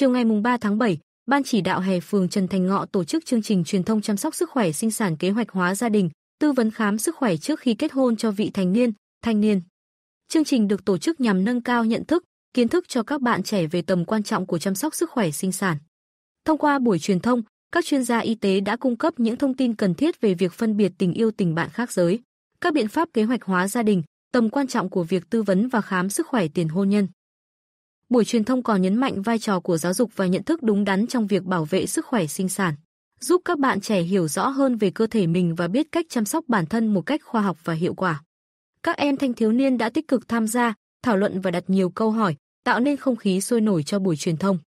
Chiều ngày 3 tháng 7, Ban chỉ đạo hè phường Trần Thành Ngọ tổ chức chương trình truyền thông chăm sóc sức khỏe sinh sản kế hoạch hóa gia đình, tư vấn khám sức khỏe trước khi kết hôn cho vị thành niên, thanh niên. Chương trình được tổ chức nhằm nâng cao nhận thức, kiến thức cho các bạn trẻ về tầm quan trọng của chăm sóc sức khỏe sinh sản. Thông qua buổi truyền thông, các chuyên gia y tế đã cung cấp những thông tin cần thiết về việc phân biệt tình yêu tình bạn khác giới, các biện pháp kế hoạch hóa gia đình, tầm quan trọng của việc tư vấn và khám sức khỏe tiền hôn nhân. Buổi truyền thông còn nhấn mạnh vai trò của giáo dục và nhận thức đúng đắn trong việc bảo vệ sức khỏe sinh sản, giúp các bạn trẻ hiểu rõ hơn về cơ thể mình và biết cách chăm sóc bản thân một cách khoa học và hiệu quả. Các em thanh thiếu niên đã tích cực tham gia, thảo luận và đặt nhiều câu hỏi, tạo nên không khí sôi nổi cho buổi truyền thông.